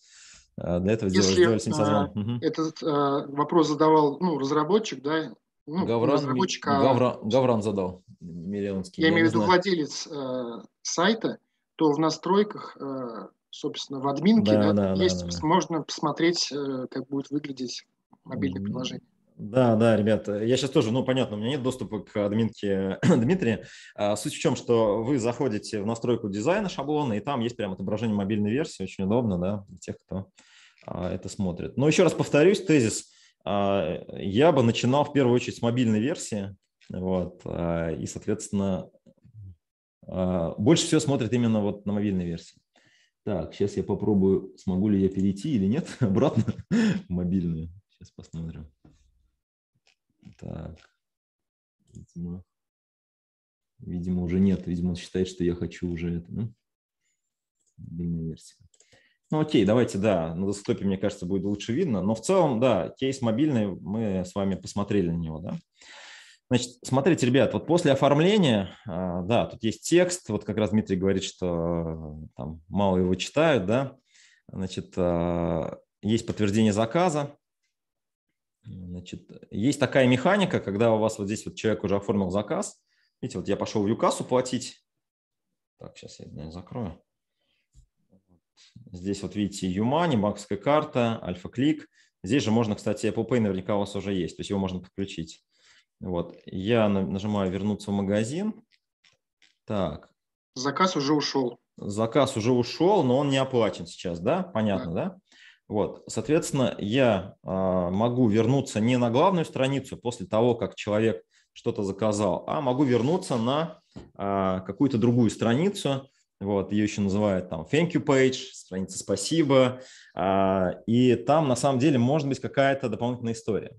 Э, для этого Если, сделали с ним э, созвон. Угу. Этот э, вопрос задавал ну, разработчик, да, ну, Гавран, разработчик, а... Гавра, Гавран задал, миллионский. Я, я имею в виду владелец э, сайта, то в настройках э, собственно, в админке, да, да, да, есть, да, да. можно посмотреть, э, как будет выглядеть мобильное приложение. Да, да, ребят, я сейчас тоже, ну, понятно, у меня нет доступа к админке Дмитрия. А, суть в чем, что вы заходите в настройку дизайна шаблона, и там есть прям отображение мобильной версии, очень удобно, да, для тех, кто а, это смотрит. Но еще раз повторюсь, тезис, а, я бы начинал в первую очередь с мобильной версии, вот, и, соответственно, больше всего смотрит именно вот на мобильной версии. Так, сейчас я попробую, смогу ли я перейти или нет обратно в мобильную. Сейчас посмотрим. Так, видимо, видимо уже нет. Видимо, он считает, что я хочу уже это, да? Мобильная версия. Ну окей, давайте, да, на десктопе, мне кажется, будет лучше видно. Но в целом, да, кейс мобильный, мы с вами посмотрели на него, да. Значит, смотрите, ребят, вот после оформления, а, да, тут есть текст, вот как раз Дмитрий говорит, что э, там мало его читают, да, значит, а, есть подтверждение заказа, значит, есть такая механика, когда у вас вот здесь вот человек уже оформил заказ, видите, вот я пошел в Юкасу платить, так, сейчас я наверное, закрою, здесь вот видите Юмани, банковская карта, Альфа-клик, здесь же можно, кстати, Apple Pay наверняка у вас уже есть, то есть его можно подключить. Вот, я нажимаю вернуться в магазин. Так. Заказ уже ушел. Заказ уже ушел, но он не оплачен сейчас, да? Понятно, да? да? Вот, соответственно, я э, могу вернуться не на главную страницу после того, как человек что-то заказал, а могу вернуться на э, какую-то другую страницу. Вот, ее еще называют там thank you page, страница спасибо. Э, и там на самом деле может быть какая-то дополнительная история.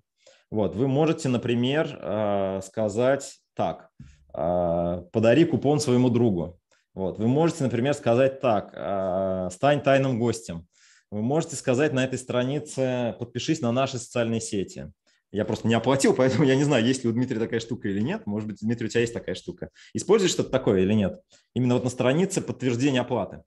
Вот, вы можете, например, а, сказать так, а, подари купон своему другу. Вот, вы можете, например, сказать так, а, стань тайным гостем. Вы можете сказать на этой странице, подпишись на наши социальные сети. Я просто не оплатил, поэтому я не знаю, есть ли у Дмитрия такая штука или нет. Может быть, Дмитрий, у тебя есть такая штука. Используешь что-то такое или нет? Именно вот на странице подтверждение оплаты.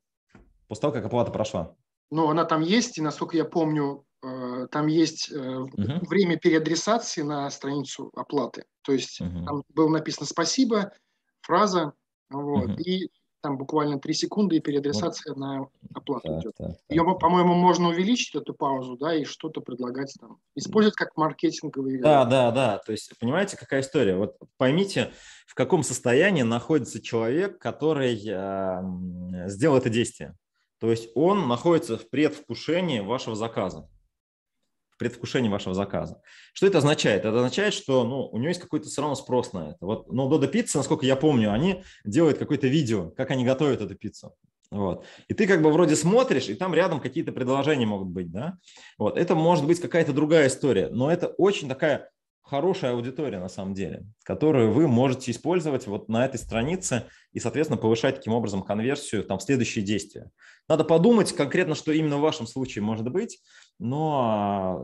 После того, как оплата прошла. Ну, она там есть, и, насколько я помню, Э, там есть угу. время переадресации на страницу оплаты. То есть угу. там было написано «спасибо», фраза, вот, угу. и там буквально 3 секунды, и переадресация вот. на оплату так, идет. Так, Ее, так, по-моему, можно увеличить, эту паузу, да, и что-то предлагать там. Использовать как маркетинговый... Да, да, да. То есть, понимаете, какая история? Вот поймите, в каком состоянии находится человек, который э, сделал это действие. То есть он находится в предвкушении вашего заказа предвкушении вашего заказа. Что это означает? Это означает, что ну, у него есть какой-то все равно спрос на это. Вот, но ну, Dodo пицца, насколько я помню, они делают какое-то видео, как они готовят эту пиццу. Вот. И ты как бы вроде смотришь, и там рядом какие-то предложения могут быть, да? Вот. Это может быть какая-то другая история, но это очень такая хорошая аудитория на самом деле, которую вы можете использовать вот на этой странице и, соответственно, повышать таким образом конверсию там, в следующие действия. Надо подумать конкретно, что именно в вашем случае может быть, но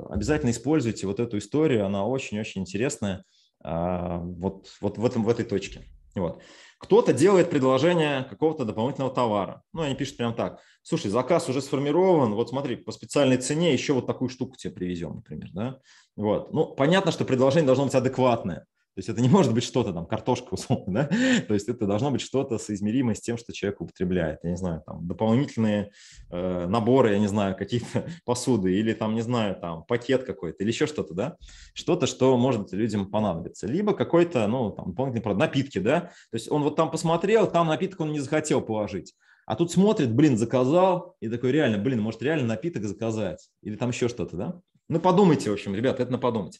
а, обязательно используйте вот эту историю, она очень-очень интересная а, вот, вот в, этом, в этой точке. Вот. Кто-то делает предложение какого-то дополнительного товара. Ну, они пишут прям так. Слушай, заказ уже сформирован, вот смотри, по специальной цене еще вот такую штуку тебе привезем, например. Да? Вот. Ну, понятно, что предложение должно быть адекватное. То есть это не может быть что-то там, картошка условно, да? То есть это должно быть что-то соизмеримое с тем, что человек употребляет. Я не знаю, там дополнительные э, наборы, я не знаю, какие-то посуды или там, не знаю, там пакет какой-то или еще что-то, да? Что-то, что может людям понадобиться. Либо какой-то, ну, там, дополнительный продукт, напитки, да? То есть он вот там посмотрел, там напиток он не захотел положить. А тут смотрит, блин, заказал, и такой реально, блин, может реально напиток заказать, или там еще что-то, да? Ну, подумайте, в общем, ребят, это на подумать.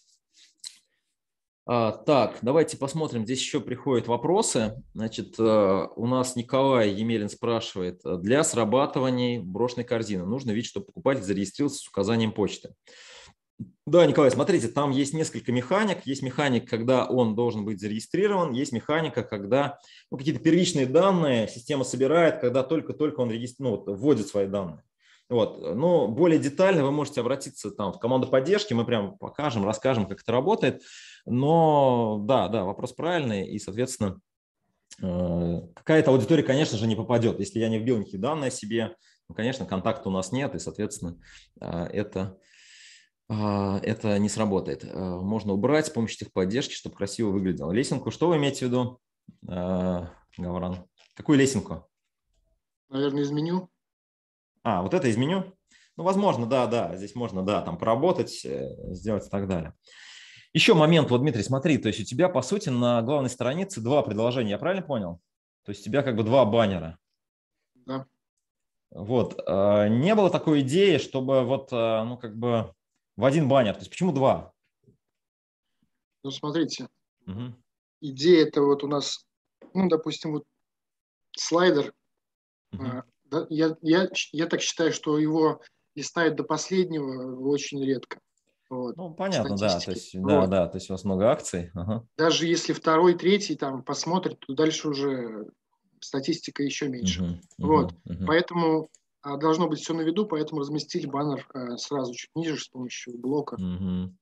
А, так, давайте посмотрим. Здесь еще приходят вопросы. Значит, э, у нас Николай Емелин спрашивает. Э, для срабатывания брошенной корзины нужно видеть, чтобы покупатель зарегистрировался с указанием почты. Да, Николай, смотрите, там есть несколько механик. Есть механик, когда он должен быть зарегистрирован, есть механика, когда ну, какие-то первичные данные система собирает, когда только-только он регистр... ну, вот, вводит свои данные. Вот. Но более детально вы можете обратиться там, в команду поддержки, мы прям покажем, расскажем, как это работает. Но да, да, вопрос правильный, и, соответственно, э, какая-то аудитория, конечно же, не попадет. Если я не вбил никакие данные о себе, ну, конечно, контакта у нас нет, и, соответственно, э, это, э, это не сработает. Можно убрать с помощью техподдержки, чтобы красиво выглядело. Лесенку, что вы имеете в виду, Гавран? Какую лесенку? Наверное, изменю. А, вот это изменю? Ну, возможно, да, да, здесь можно, да, там поработать, э, сделать и так далее. Еще момент, вот, Дмитрий, смотри, то есть у тебя, по сути, на главной странице два предложения, я правильно понял? То есть у тебя как бы два баннера. Да. Вот. Э, не было такой идеи, чтобы вот, э, ну, как бы в один баннер. То есть почему два? Ну, смотрите. Угу. Идея это вот у нас, ну, допустим, вот слайдер. Угу. Да, я, я, я так считаю, что его листают до последнего очень редко. Вот, ну, понятно, да, то есть, вот. да, да, то есть у вас много акций. Ага. Даже если второй, третий там посмотрит, то дальше уже статистика еще меньше. Угу, вот, угу. поэтому а, должно быть все на виду, поэтому разместили баннер а, сразу чуть ниже с помощью блока. Угу.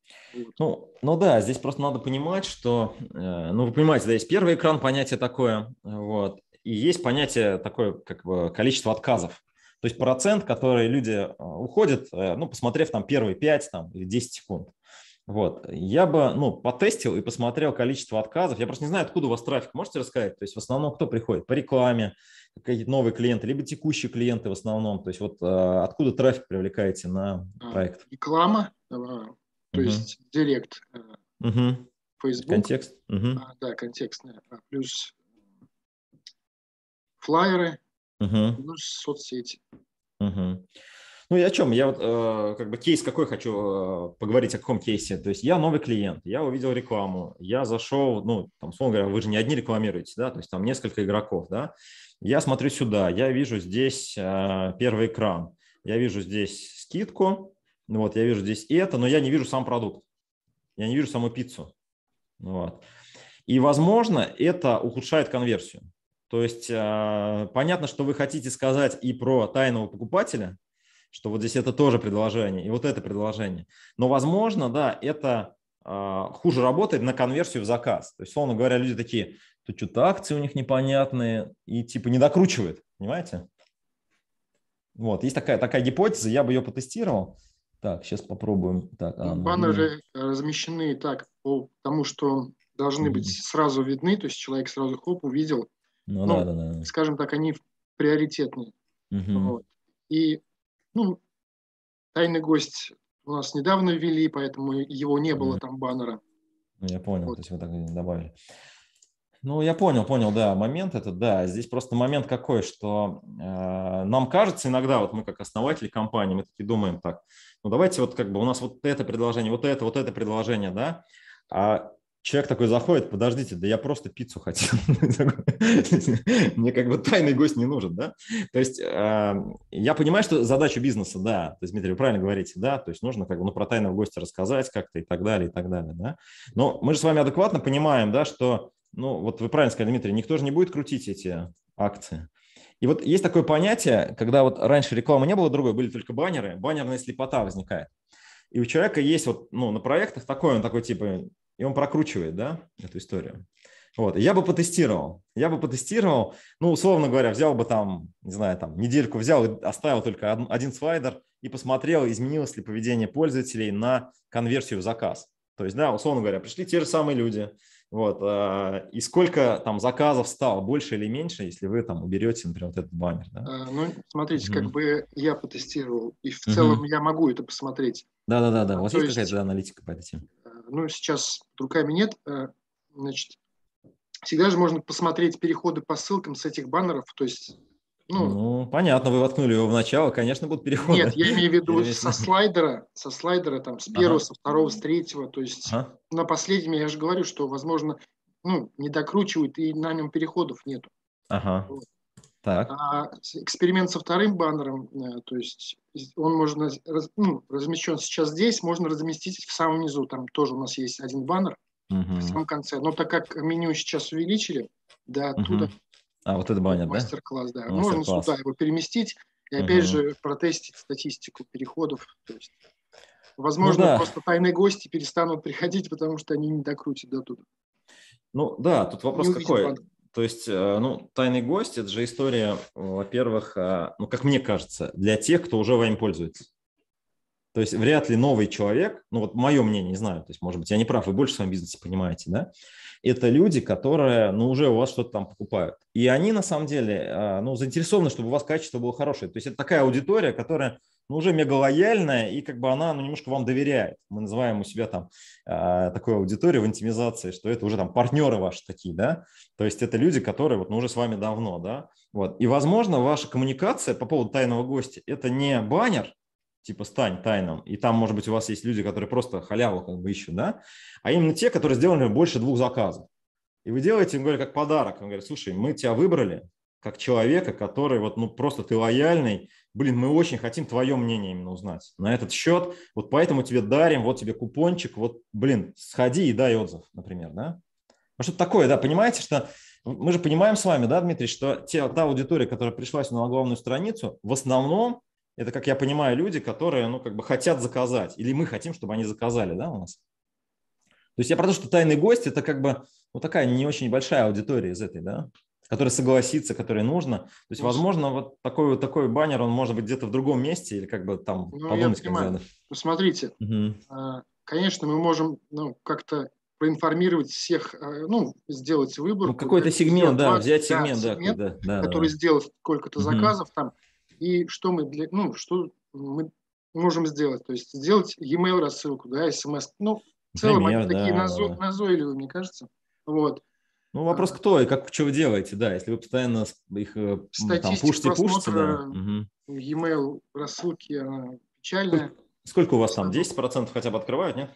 Вот. Ну, ну да, здесь просто надо понимать, что, э, ну вы понимаете, да, есть первый экран, понятие такое, вот, и есть понятие такое, как бы, количество отказов. То есть процент, который люди э, уходят, э, ну, посмотрев там первые 5 там, или 10 секунд. Вот. Я бы, ну, потестил и посмотрел количество отказов. Я просто не знаю, откуда у вас трафик. Можете рассказать? То есть в основном кто приходит? По рекламе, какие-то новые клиенты, либо текущие клиенты в основном. То есть вот э, откуда трафик привлекаете на а, проект? Реклама, а, то угу. есть директ, угу. Facebook. Контекст. Угу. Да, контекстная. Плюс флайеры, uh-huh. наши ну, соцсети. Uh-huh. Ну и о чем? Я вот э, как бы кейс какой хочу э, поговорить, о каком кейсе. То есть я новый клиент, я увидел рекламу, я зашел, ну, там, условно говоря, вы же не одни рекламируете, да, то есть там несколько игроков, да. Я смотрю сюда, я вижу здесь э, первый экран, я вижу здесь скидку, вот, я вижу здесь это, но я не вижу сам продукт, я не вижу саму пиццу, вот. И, возможно, это ухудшает конверсию. То есть а, понятно, что вы хотите сказать и про тайного покупателя, что вот здесь это тоже предложение, и вот это предложение. Но, возможно, да, это а, хуже работает на конверсию в заказ. То есть, словно говоря, люди такие, тут что-то акции у них непонятные, и типа не докручивают, понимаете? Вот, есть такая, такая гипотеза, я бы ее потестировал. Так, сейчас попробуем. Так, а, ну, ну, Баннеры ну... размещены так, по тому, что должны быть сразу видны, то есть человек сразу хоп, увидел, ну, ну да, да, да. Скажем так, они приоритетные. Угу. Вот. И, ну, тайный гость у нас недавно ввели, поэтому его не было там баннера. Ну, я понял, вот. то есть вы так добавили. Ну, я понял, понял, да, момент этот, да. Здесь просто момент какой, что э, нам кажется иногда, вот мы как основатели компании, мы таки думаем так, ну, давайте вот как бы у нас вот это предложение, вот это, вот это предложение, да, а Человек такой заходит, подождите, да я просто пиццу хотел. Мне как бы тайный гость не нужен, да? То есть а, я понимаю, что задача бизнеса, да, Дмитрий, вы правильно говорите, да, то есть нужно как бы ну, про тайного гостя рассказать как-то и так далее, и так далее, да? Но мы же с вами адекватно понимаем, да, что, ну, вот вы правильно сказали, Дмитрий, никто же не будет крутить эти акции. И вот есть такое понятие, когда вот раньше рекламы не было другой, были только баннеры, баннерная слепота возникает. И у человека есть вот, ну, на проектах такой он такой типа, и он прокручивает, да, эту историю. Вот, и я бы потестировал, я бы потестировал, ну, условно говоря, взял бы там, не знаю, там, недельку взял оставил только один слайдер и посмотрел, изменилось ли поведение пользователей на конверсию в заказ. То есть, да, условно говоря, пришли те же самые люди, вот, э, и сколько там заказов стало, больше или меньше, если вы там уберете, например, вот этот баннер, да? Э, ну, смотрите, mm-hmm. как бы я потестировал, и в mm-hmm. целом я могу это посмотреть. Да-да-да, да. у вас есть, есть какая-то аналитика по этой теме? ну, сейчас руками нет, э, значит, всегда же можно посмотреть переходы по ссылкам с этих баннеров, то есть ну, ну, понятно, вы воткнули его в начало, конечно, будут переходы. Нет, я имею в виду со слайдера, со слайдера там с первого, ага. со второго, с третьего, то есть ага. на последнем я же говорю, что, возможно, ну, не докручивают и на нем переходов нету. Ага. Вот. Так. А эксперимент со вторым баннером, э, то есть он можно раз, ну, размещен сейчас здесь, можно разместить в самом низу. Там тоже у нас есть один баннер угу. в самом конце. Но так как меню сейчас увеличили, да, оттуда. Угу. А вот это баннер, мастер-класс, да? да. Ну, мастер-класс, Можно сюда его переместить и опять угу. же протестить статистику переходов. То есть, ну возможно, ну, да. просто тайные гости перестанут приходить, потому что они не докрутят до туда. Ну да, тут вопрос не какой. Баннер то есть, э, ну, тайный гость – это же история, во-первых, а, ну, как мне кажется, для тех, кто уже вами пользуется. То есть вряд ли новый человек, ну вот мое мнение, не знаю, то есть, может быть, я не прав, вы больше в своем бизнесе понимаете, да? Это люди, которые, ну, уже у вас что-то там покупают. И они, на самом деле, а, ну, заинтересованы, чтобы у вас качество было хорошее. То есть это такая аудитория, которая но ну, уже мегалояльная, и как бы она ну, немножко вам доверяет. Мы называем у себя там э, такую аудиторию в интимизации, что это уже там партнеры ваши такие, да, то есть это люди, которые вот ну, уже с вами давно, да, вот. И, возможно, ваша коммуникация по поводу тайного гостя – это не баннер, типа стань тайным, и там, может быть, у вас есть люди, которые просто халяву как бы ищут, да, а именно те, которые сделали больше двух заказов. И вы делаете им, говорю, как подарок. Он говорит, слушай, мы тебя выбрали, как человека, который вот, ну, просто ты лояльный, блин, мы очень хотим твое мнение именно узнать на этот счет, вот поэтому тебе дарим, вот тебе купончик, вот, блин, сходи и дай отзыв, например, да? Ну, что такое, да, понимаете, что мы же понимаем с вами, да, Дмитрий, что те, та аудитория, которая пришла сюда на главную страницу, в основном это, как я понимаю, люди, которые, ну, как бы хотят заказать, или мы хотим, чтобы они заказали, да, у нас. То есть я про то, что тайный гость – это как бы, ну, такая не очень большая аудитория из этой, да, который согласится, который нужно. То есть, ну, возможно, вот такой вот такой баннер, он может быть где-то в другом месте или как бы там ну, подумать. Я понимаю. Как ну, смотрите, угу. Э, конечно, мы можем ну, как-то проинформировать всех, э, ну, сделать выбор. Ну, какой-то сегмент, 20, да, взять сегмент, да, сегмент, да, да, который да, да. сделал сколько-то заказов угу. там, и что мы для, ну, что мы можем сделать, то есть сделать e-mail рассылку, да, смс, ну, в целом Пример, они да, такие назо, да. назойливые, мне кажется, вот. Ну, вопрос а. кто и как, что вы делаете, да, если вы постоянно их э, там, пушите, пушите, да. Угу. E-mail рассылки, она печальная. Сколько у вас там, 10% хотя бы открывают, нет?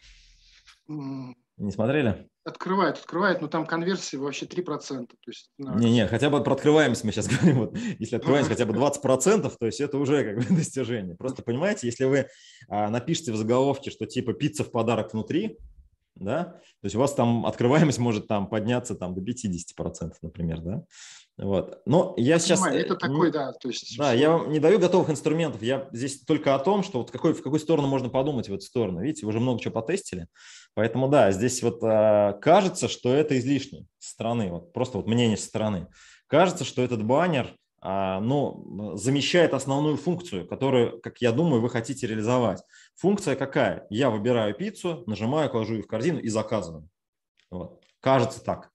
Не смотрели? Открывает, открывает, но там конверсии вообще 3%. То есть, Не, не, хотя бы про открываемость мы сейчас говорим. Вот, если открываемость хотя бы 20%, то есть это уже как бы достижение. Просто понимаете, если вы а, напишите в заголовке, что типа пицца в подарок внутри, да, то есть у вас там открываемость может там подняться там до 50%, например, да, вот. Но я, сейчас... Понимаю, э, это такой, да, то есть... Да, я вам не даю готовых инструментов, я здесь только о том, что вот какой, в какую сторону можно подумать в эту сторону, видите, уже много чего потестили, поэтому да, здесь вот а, кажется, что это излишне со стороны, вот просто вот мнение со стороны. Кажется, что этот баннер а, но ну, замещает основную функцию, которую, как я думаю, вы хотите реализовать. Функция какая? Я выбираю пиццу, нажимаю, кладу ее в корзину и заказываю. Вот. Кажется так.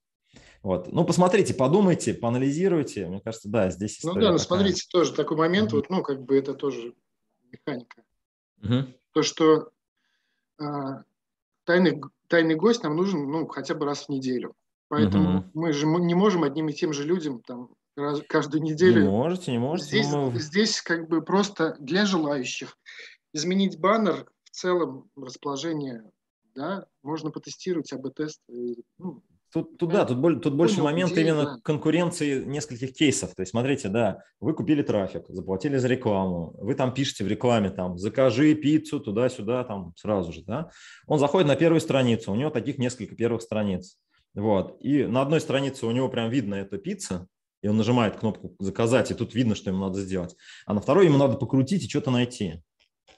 Вот. Ну, посмотрите, подумайте, поанализируйте. Мне кажется, да, здесь Ну да, ну такая. ну смотрите, тоже такой момент, mm-hmm. вот, ну, как бы это тоже механика. Mm-hmm. То, что э, тайный, тайный гость нам нужен, ну, хотя бы раз в неделю. Поэтому mm-hmm. мы же мы не можем одним и тем же людям там раз, каждую неделю. Не можете, не можете. Здесь, мы... здесь как бы просто для желающих. Изменить баннер в целом расположение, да, можно потестировать АБ-тест. Э, ну, Тут, тут да, тут, боль, тут больше момент идея, именно да. конкуренции нескольких кейсов. То есть, смотрите, да, вы купили трафик, заплатили за рекламу, вы там пишете в рекламе, там, закажи пиццу туда-сюда, там, сразу же, да. Он заходит на первую страницу, у него таких несколько первых страниц. Вот, и на одной странице у него прям видно эта пицца, и он нажимает кнопку «Заказать», и тут видно, что ему надо сделать. А на второй ему надо покрутить и что-то найти.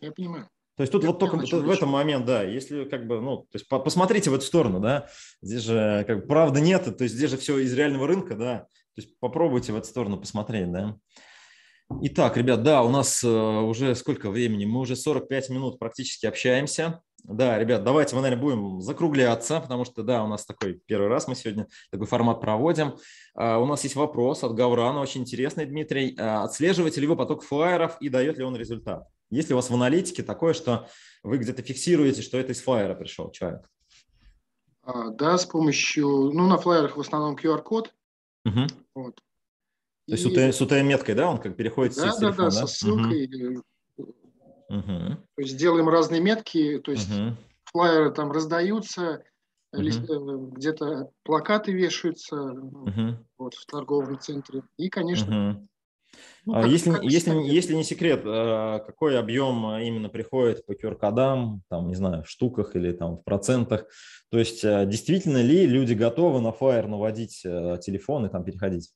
Я понимаю. То есть тут я вот понимаю, только в этом момент, да, если как бы, ну, то есть по посмотрите в эту сторону, да, здесь же как бы правды нет, то есть здесь же все из реального рынка, да, то есть попробуйте в эту сторону посмотреть, да. Итак, ребят, да, у нас э, уже сколько времени? Мы уже 45 минут практически общаемся. Да, ребят, давайте мы, наверное, будем закругляться, потому что, да, у нас такой первый раз мы сегодня такой формат проводим. А, у нас есть вопрос от Гаврана, очень интересный, Дмитрий. А, отслеживаете ли вы поток флайеров и дает ли он результат? Есть ли у вас в аналитике такое, что вы где-то фиксируете, что это из флайера пришел человек? А, да, с помощью, ну, на флайерах в основном QR-код. Угу. Вот. То есть и... с UTM-меткой, да, он как переходит да, с телефона? Да, да, да, со ссылкой. Угу Угу. То есть делаем разные метки, то есть угу. флайеры там раздаются, угу. где-то плакаты вешаются угу. вот, в торговом центре. И, конечно, угу. Ну, а как, если, как если, если не секрет, э, какой объем э, именно приходит по QR-кодам, там, не знаю, в штуках или там в процентах? То есть действительно ли люди готовы на Fire наводить телефон и там переходить?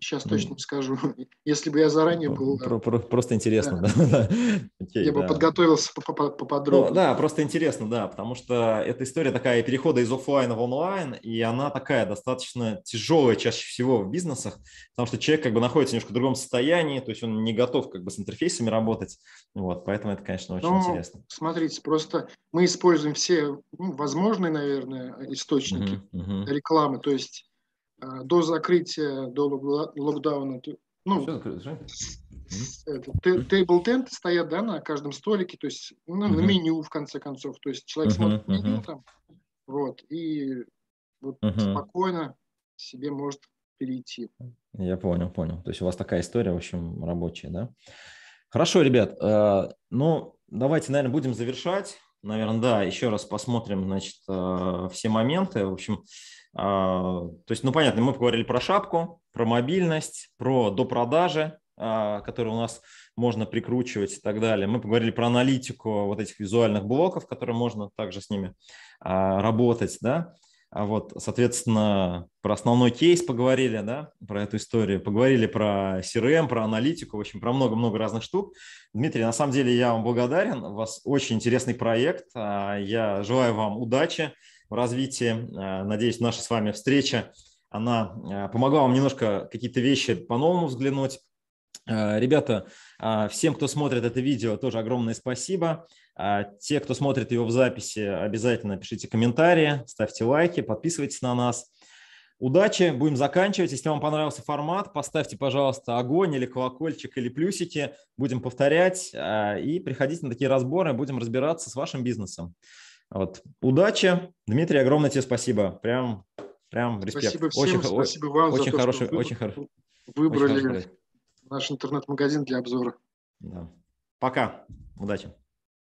Сейчас точно не скажу. Если бы я заранее был... просто интересно, да. я бы подготовился поподробнее. Ну, да, просто интересно, да, потому что эта история такая перехода из офлайна в онлайн, и она такая достаточно тяжелая чаще всего в бизнесах, потому что человек как бы находится немножко в другом состоянии, то есть он не готов как бы с интерфейсами работать, вот, поэтому это, конечно, очень ну, интересно. Смотрите, просто мы используем все ну, возможные, наверное, источники рекламы, то есть Э, до закрытия, до локдауна, ну, тейбл тенты стоят, да, на каждом столике, то есть ну, uh-huh. на меню, в конце концов, то есть человек uh-huh, смотрит меню там, вот, и вот uh-huh. спокойно себе может перейти. Я понял, понял. То есть у вас такая история, в общем, рабочая, да? Хорошо, ребят, э, ну, давайте, наверное, будем завершать. Наверное, да, еще раз посмотрим, значит, э, все моменты. В общем, а, то есть, ну понятно, мы поговорили про шапку, про мобильность, про допродажи, а, которые у нас можно прикручивать и так далее. Мы поговорили про аналитику вот этих визуальных блоков, которые можно также с ними а, работать, да. А вот, соответственно, про основной кейс поговорили, да, про эту историю, поговорили про CRM, про аналитику, в общем, про много-много разных штук. Дмитрий, на самом деле я вам благодарен, у вас очень интересный проект, я желаю вам удачи, развитии. Э, надеюсь, наша с вами встреча, она э, помогла вам немножко какие-то вещи по-новому взглянуть. Э, ребята, всем, кто смотрит это видео, тоже огромное спасибо. Те, кто смотрит его в записи, обязательно пишите комментарии, ставьте лайки, подписывайтесь на нас. Удачи, будем заканчивать. Если вам понравился формат, поставьте, пожалуйста, огонь или колокольчик или плюсики. Будем повторять и приходите на такие разборы, будем разбираться с вашим бизнесом. Вот. Удачи. Дмитрий, огромное тебе спасибо. Прям, прям респект. Спасибо всем, очень, спасибо вам очень за хороший, то, что очень хороший, выбрали очень наш интернет-магазин для обзора. Да. Пока. Удачи.